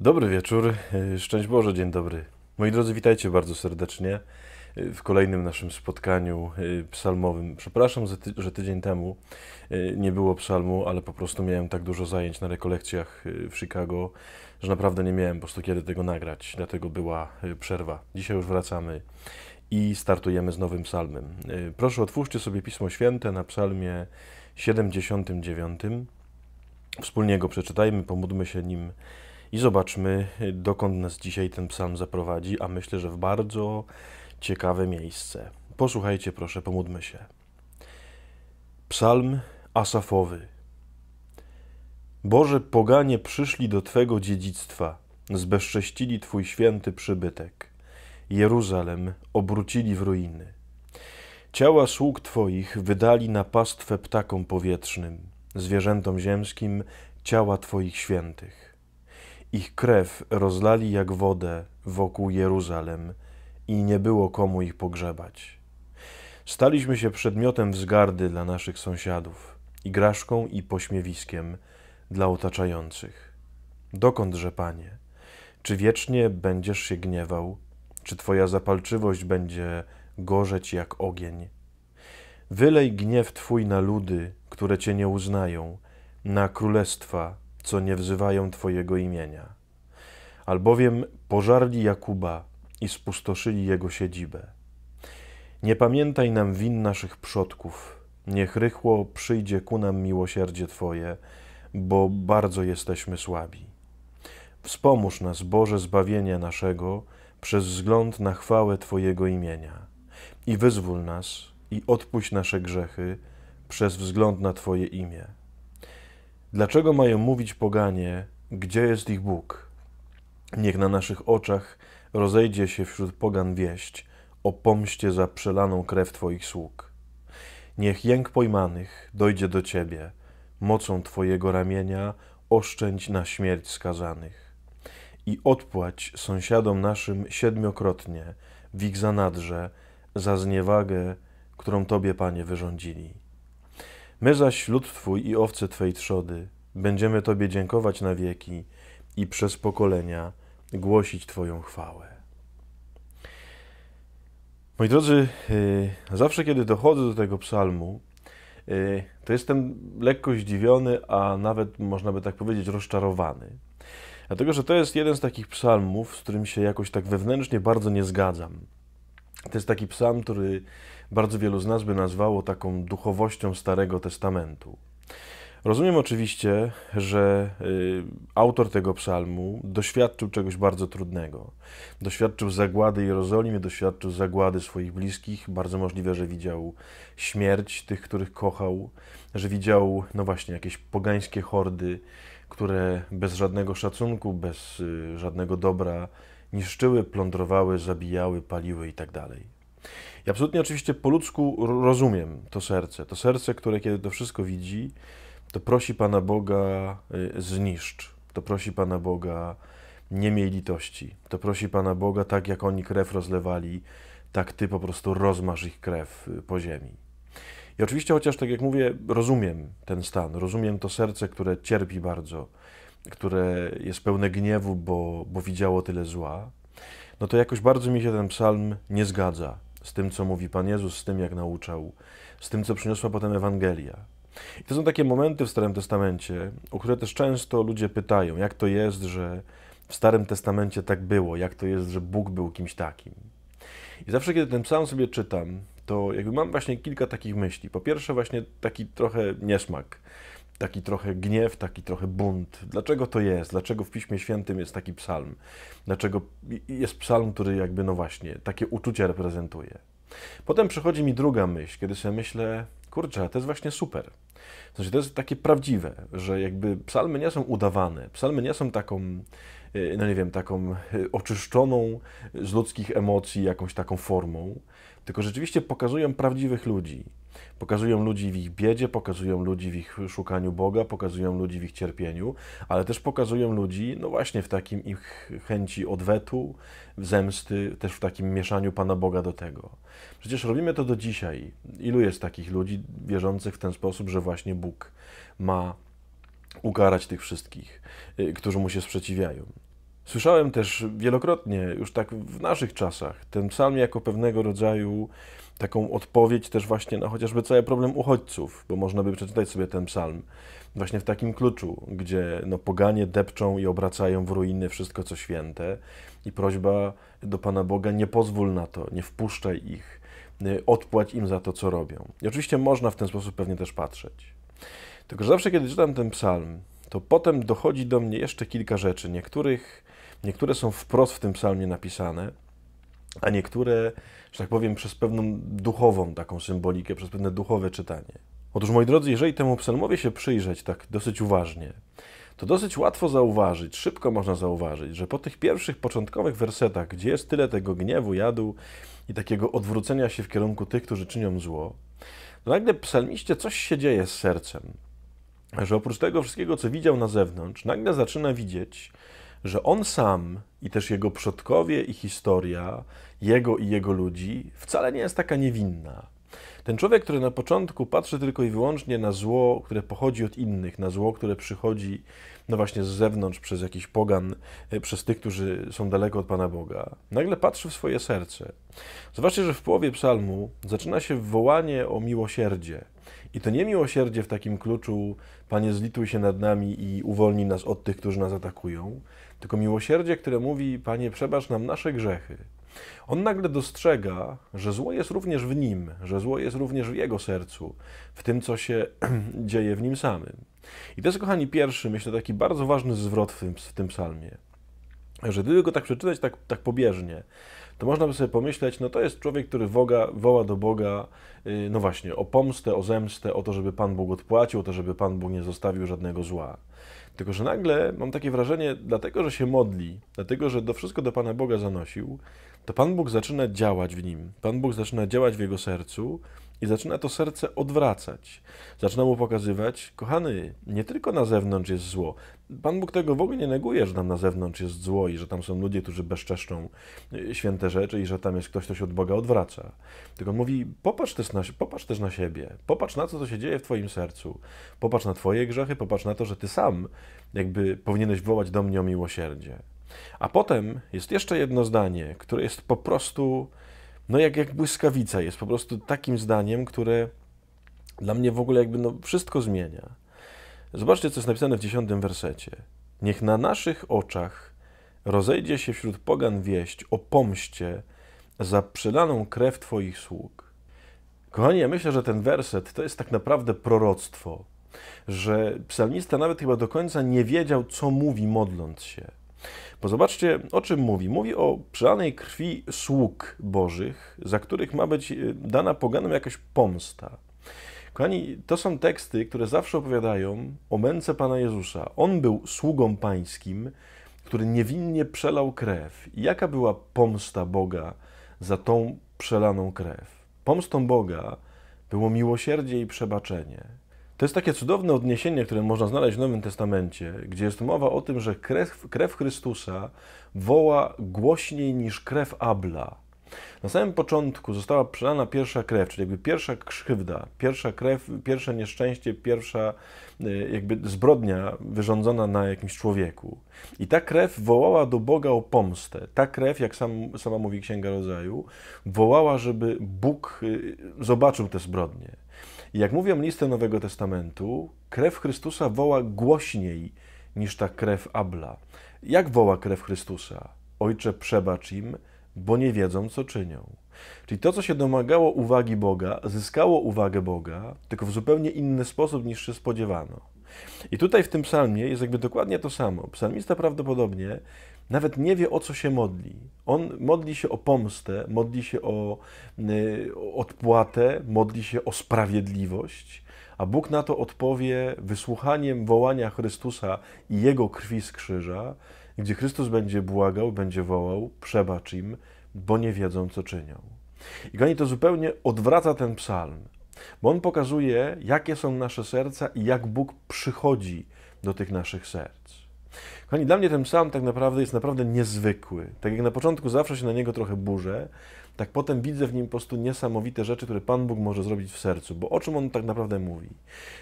Dobry wieczór, e, szczęść Boże, dzień dobry. Moi drodzy, witajcie bardzo serdecznie e, w kolejnym naszym spotkaniu e, psalmowym. Przepraszam, że tydzień temu nie było psalmu, ale po prostu miałem tak dużo zajęć na rekolekcjach w Chicago, że naprawdę nie miałem po prostu kiedy tego nagrać, dlatego była przerwa. Dzisiaj już wracamy i startujemy z nowym psalmem. Proszę, otwórzcie sobie Pismo Święte na psalmie 79. Wspólnie go przeczytajmy, pomódlmy się nim i zobaczmy, dokąd nas dzisiaj ten psalm zaprowadzi, a myślę, że w bardzo ciekawe miejsce. Posłuchajcie, proszę, pomódmy się. Psalm Asafowy. Boże, poganie przyszli do Twego dziedzictwa, zbezcześcili Twój święty przybytek. Jeruzalem obrócili w ruiny. Ciała sług Twoich wydali na pastwę ptakom powietrznym, zwierzętom ziemskim ciała Twoich świętych. Ich krew rozlali jak wodę wokół Jeruzalem i nie było komu ich pogrzebać. Staliśmy się przedmiotem wzgardy dla naszych sąsiadów, igraszką i pośmiewiskiem dla otaczających. Dokądże, Panie, czy wiecznie będziesz się gniewał, czy Twoja zapalczywość będzie gorzeć jak ogień? Wylej gniew Twój na ludy, które Cię nie uznają, na królestwa, co nie wzywają Twojego imienia. Albowiem pożarli Jakuba i spustoszyli jego siedzibę. Nie pamiętaj nam win naszych przodków, niech rychło przyjdzie ku nam miłosierdzie Twoje, bo bardzo jesteśmy słabi. Wspomóż nas, Boże, zbawienia naszego, przez wzgląd na chwałę Twojego imienia. I wyzwól nas i odpuść nasze grzechy, przez wzgląd na Twoje imię Dlaczego mają mówić poganie, gdzie jest ich Bóg? Niech na naszych oczach rozejdzie się wśród pogan wieść o pomście za przelaną krew Twoich sług. Niech jęk pojmanych dojdzie do Ciebie, mocą Twojego ramienia oszczędź na śmierć skazanych. I odpłać sąsiadom naszym siedmiokrotnie w ich zanadrze za zniewagę, którą Tobie, Panie, wyrządzili. My zaś lud Twój i owce Twej trzody będziemy Tobie dziękować na wieki i przez pokolenia głosić Twoją chwałę. Moi drodzy, y, zawsze kiedy dochodzę do tego psalmu, y, to jestem lekko zdziwiony, a nawet można by tak powiedzieć rozczarowany. Dlatego, że to jest jeden z takich psalmów, z którym się jakoś tak wewnętrznie bardzo nie zgadzam. To jest taki psalm, który bardzo wielu z nas by nazwało taką duchowością Starego Testamentu. Rozumiem oczywiście, że y, autor tego psalmu doświadczył czegoś bardzo trudnego. Doświadczył zagłady Jerozolimy, doświadczył zagłady swoich bliskich. Bardzo możliwe, że widział śmierć tych, których kochał, że widział, no właśnie, jakieś pogańskie hordy, które bez żadnego szacunku, bez y, żadnego dobra niszczyły, plądrowały, zabijały, paliły i tak dalej. Ja absolutnie oczywiście po ludzku rozumiem to serce. To serce, które kiedy to wszystko widzi, to prosi Pana Boga y, zniszcz. To prosi Pana Boga nie miej litości. To prosi Pana Boga tak jak oni krew rozlewali, tak Ty po prostu rozmasz ich krew y, po ziemi. I oczywiście, chociaż tak jak mówię, rozumiem ten stan, rozumiem to serce, które cierpi bardzo, które jest pełne gniewu, bo, bo widziało tyle zła, no to jakoś bardzo mi się ten psalm nie zgadza z tym, co mówi Pan Jezus, z tym, jak nauczał, z tym, co przyniosła potem Ewangelia. I to są takie momenty w Starym Testamencie, o które też często ludzie pytają, jak to jest, że w Starym Testamencie tak było, jak to jest, że Bóg był kimś takim. I zawsze, kiedy ten psalm sobie czytam, to jakby mam właśnie kilka takich myśli. Po pierwsze, właśnie taki trochę niesmak taki trochę gniew, taki trochę bunt. Dlaczego to jest? Dlaczego w Piśmie Świętym jest taki psalm? Dlaczego jest psalm, który jakby, no właśnie, takie uczucia reprezentuje? Potem przychodzi mi druga myśl, kiedy sobie myślę, kurczę, to jest właśnie super. W sensie znaczy, to jest takie prawdziwe, że jakby psalmy nie są udawane, psalmy nie są taką Y, no nie wiem, taką y, oczyszczoną z ludzkich emocji jakąś taką formą, tylko rzeczywiście pokazują prawdziwych ludzi. Pokazują ludzi w ich biedzie, pokazują ludzi w ich szukaniu Boga, pokazują ludzi w ich cierpieniu, ale też pokazują ludzi, no właśnie w takim ich chęci odwetu, zemsty, też w takim mieszaniu Pana Boga do tego. Przecież robimy to do dzisiaj. Ilu jest takich ludzi wierzących w ten sposób, że właśnie Bóg ma ukarać tych wszystkich, y, którzy mu się sprzeciwiają. Słyszałem też wielokrotnie, już tak w naszych czasach, ten psalm jako pewnego rodzaju taką odpowiedź też właśnie na chociażby cały problem uchodźców, bo można by przeczytać sobie ten psalm właśnie w takim kluczu, gdzie no, poganie depczą i obracają w ruiny wszystko, co święte i prośba do Pana Boga, nie pozwól na to, nie wpuszczaj ich, y, odpłać im za to, co robią. I oczywiście można w ten sposób pewnie też patrzeć. Tylko że zawsze, kiedy czytam ten psalm, to potem dochodzi do mnie jeszcze kilka rzeczy. Niektórych, niektóre są wprost w tym psalmie napisane, a niektóre, że tak powiem, przez pewną duchową taką symbolikę, przez pewne duchowe czytanie. Otóż, moi drodzy, jeżeli temu psalmowi się przyjrzeć tak dosyć uważnie, to dosyć łatwo zauważyć, szybko można zauważyć, że po tych pierwszych początkowych wersetach, gdzie jest tyle tego gniewu, jadu i takiego odwrócenia się w kierunku tych, którzy czynią zło, to nagle psalmiście coś się dzieje z sercem że oprócz tego wszystkiego, co widział na zewnątrz, nagle zaczyna widzieć, że on sam i też jego przodkowie i historia, jego i jego ludzi wcale nie jest taka niewinna. Ten człowiek, który na początku patrzy tylko i wyłącznie na zło, które pochodzi od innych, na zło, które przychodzi no właśnie z zewnątrz, przez jakiś pogan, e, przez tych, którzy są daleko od Pana Boga, nagle patrzy w swoje serce. Zobaczcie, że w połowie psalmu zaczyna się wołanie o miłosierdzie. I to nie miłosierdzie w takim kluczu, Panie, zlituj się nad nami i uwolnij nas od tych, którzy nas atakują, tylko miłosierdzie, które mówi, Panie, przebacz nam nasze grzechy. On nagle dostrzega, że zło jest również w nim, że zło jest również w jego sercu, w tym, co się dzieje w nim samym. I to jest, kochani, pierwszy, myślę, taki bardzo ważny zwrot w tym, w tym psalmie. Że gdyby go tak przeczytać tak, tak pobieżnie, to można by sobie pomyśleć, no to jest człowiek, który woga, woła do Boga, y, no właśnie, o pomstę, o zemstę, o to, żeby Pan Bóg odpłacił, o to, żeby Pan Bóg nie zostawił żadnego zła. Tylko, że nagle mam takie wrażenie, dlatego, że się modli, dlatego, że do wszystko do Pana Boga zanosił, to Pan Bóg zaczyna działać w nim, Pan Bóg zaczyna działać w jego sercu i zaczyna to serce odwracać. Zaczyna mu pokazywać, kochany, nie tylko na zewnątrz jest zło. Pan Bóg tego w ogóle nie neguje, że tam na zewnątrz jest zło i że tam są ludzie, którzy bezczeszczą y, święte rzeczy i że tam jest ktoś, kto się od Boga odwraca. Tylko on mówi, popatrz też, na, popatrz też na siebie, popatrz na to, co się dzieje w twoim sercu, popatrz na twoje grzechy, popatrz na to, że ty sam jakby powinieneś wołać do mnie o miłosierdzie. A potem jest jeszcze jedno zdanie, które jest po prostu, no jak, jak błyskawica, jest po prostu takim zdaniem, które dla mnie w ogóle jakby no wszystko zmienia. Zobaczcie, co jest napisane w dziesiątym wersecie. Niech na naszych oczach rozejdzie się wśród pogan wieść o pomście za przelaną krew Twoich sług. Kochani, ja myślę, że ten werset to jest tak naprawdę proroctwo, że psalmista nawet chyba do końca nie wiedział, co mówi modląc się. Bo zobaczcie, o czym mówi. Mówi o przelanej krwi sług bożych, za których ma być e, dana poganom jakaś pomsta. Kochani, to są teksty, które zawsze opowiadają o męce Pana Jezusa. On był sługą pańskim, który niewinnie przelał krew. I jaka była pomsta Boga za tą przelaną krew? Pomstą Boga było miłosierdzie i przebaczenie. To jest takie cudowne odniesienie, które można znaleźć w Nowym Testamencie, gdzie jest mowa o tym, że krew, krew Chrystusa woła głośniej niż krew Abla. Na samym początku została przelana pierwsza krew, czyli jakby pierwsza krzywda, pierwsza krew, pierwsze nieszczęście, pierwsza e, jakby zbrodnia wyrządzona na jakimś człowieku. I ta krew wołała do Boga o pomstę. Ta krew, jak sam, sama mówi Księga Rodzaju, wołała, żeby Bóg e, zobaczył te zbrodnie jak mówią listy Nowego Testamentu, krew Chrystusa woła głośniej niż ta krew Abla. Jak woła krew Chrystusa? Ojcze, przebacz im, bo nie wiedzą, co czynią. Czyli to, co się domagało uwagi Boga, zyskało uwagę Boga, tylko w zupełnie inny sposób niż się spodziewano. I tutaj w tym psalmie jest jakby dokładnie to samo. Psalmista prawdopodobnie nawet nie wie o co się modli. On modli się o pomstę, modli się y, o, odpłatę, modli się o sprawiedliwość, a Bóg na to odpowie wysłuchaniem wołania Chrystusa i Jego krwi z krzyża, gdzie Chrystus będzie błagał, będzie wołał, przebacz im, bo nie wiedzą, co czynią. I kochani, to zupełnie odwraca ten psalm, bo on pokazuje, jakie są nasze serca i jak Bóg przychodzi do tych naszych serc. Kochani, dla mnie ten psalm tak naprawdę jest naprawdę niezwykły. Tak jak na początku zawsze się na niego trochę burzę, tak potem widzę w nim po prostu niesamowite rzeczy, które Pan Bóg może zrobić w sercu. Bo o czym on tak naprawdę mówi?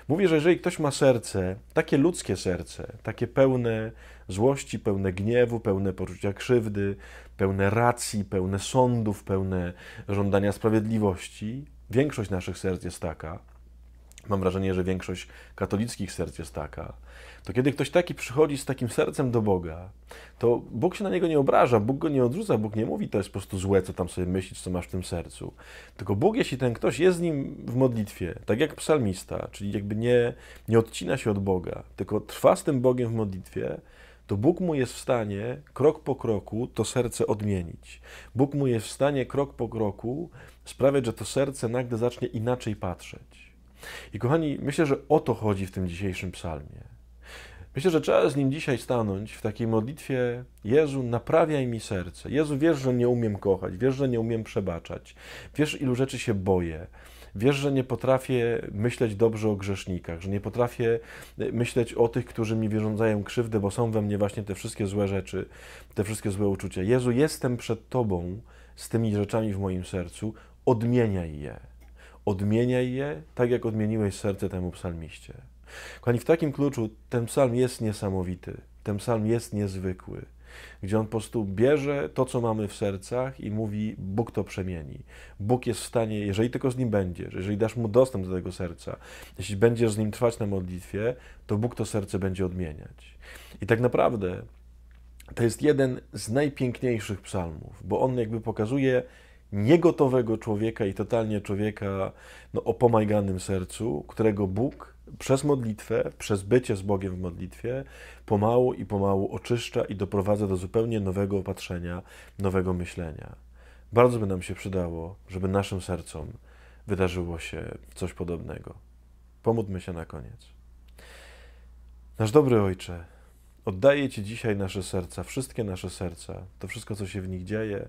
Mówi, że jeżeli ktoś ma serce, takie ludzkie serce, takie pełne złości, pełne gniewu, pełne poczucia krzywdy, pełne racji, pełne sądów, pełne żądania sprawiedliwości, większość naszych serc jest taka, mam wrażenie, że większość katolickich serc jest taka, to kiedy ktoś taki przychodzi z takim sercem do Boga, to Bóg się na niego nie obraża, Bóg go nie odrzuca, Bóg nie mówi, to jest po prostu złe, co tam sobie myślisz, co masz w tym sercu. Tylko Bóg, jeśli ten ktoś jest z nim w modlitwie, tak jak psalmista, czyli jakby nie, nie odcina się od Boga, tylko trwa z tym Bogiem w modlitwie, to Bóg mu jest w stanie krok po kroku to serce odmienić. Bóg mu jest w stanie krok po kroku sprawiać, że to serce nagle zacznie inaczej patrzeć. I kochani, myślę, że o to chodzi w tym dzisiejszym psalmie. Myślę, że trzeba z nim dzisiaj stanąć w takiej modlitwie: Jezu, naprawiaj mi serce. Jezu, wiesz, że nie umiem kochać, wiesz, że nie umiem przebaczać, wiesz, ilu rzeczy się boję. Wiesz, że nie potrafię myśleć dobrze o grzesznikach, że nie potrafię e, myśleć o tych, którzy mi wyrządzają krzywdę, bo są we mnie właśnie te wszystkie złe rzeczy, te wszystkie złe uczucia. Jezu, jestem przed Tobą z tymi rzeczami w moim sercu, odmieniaj je odmieniaj je tak, jak odmieniłeś serce temu psalmiście. Kochani, w takim kluczu ten psalm jest niesamowity, ten psalm jest niezwykły, gdzie on po prostu bierze to, co mamy w sercach i mówi, Bóg to przemieni. Bóg jest w stanie, jeżeli tylko z Nim będziesz, jeżeli dasz Mu dostęp do tego serca, jeśli będziesz z Nim trwać na modlitwie, to Bóg to serce będzie odmieniać. I tak naprawdę to jest jeden z najpiękniejszych psalmów, bo on jakby pokazuje, niegotowego człowieka i totalnie człowieka no, o pomajganym sercu, którego Bóg przez modlitwę, przez bycie z Bogiem w modlitwie, pomału i pomału oczyszcza i doprowadza do zupełnie nowego opatrzenia, nowego myślenia. Bardzo by nam się przydało, żeby naszym sercom wydarzyło się coś podobnego. Pomódmy się na koniec. Nasz dobry Ojcze, oddaję Ci dzisiaj nasze serca, wszystkie nasze serca, to wszystko, co się w nich dzieje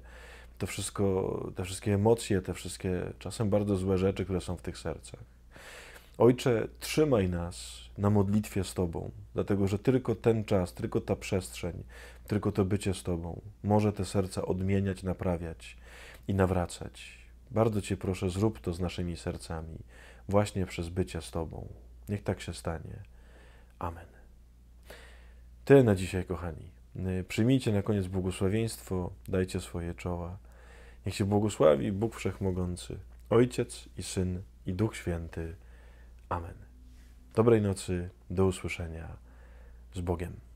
to wszystko, te wszystkie emocje, te wszystkie czasem bardzo złe rzeczy, które są w tych sercach. Ojcze, trzymaj nas na modlitwie z Tobą, dlatego że tylko ten czas, tylko ta przestrzeń, tylko to bycie z Tobą może te serca odmieniać, naprawiać i nawracać. Bardzo Cię proszę, zrób to z naszymi sercami, właśnie przez bycie z Tobą. Niech tak się stanie. Amen. Tyle na dzisiaj, kochani. Przyjmijcie na koniec błogosławieństwo, dajcie swoje czoła. Niech się błogosławi Bóg Wszechmogący, Ojciec i Syn i Duch Święty. Amen. Dobrej nocy, do usłyszenia z Bogiem.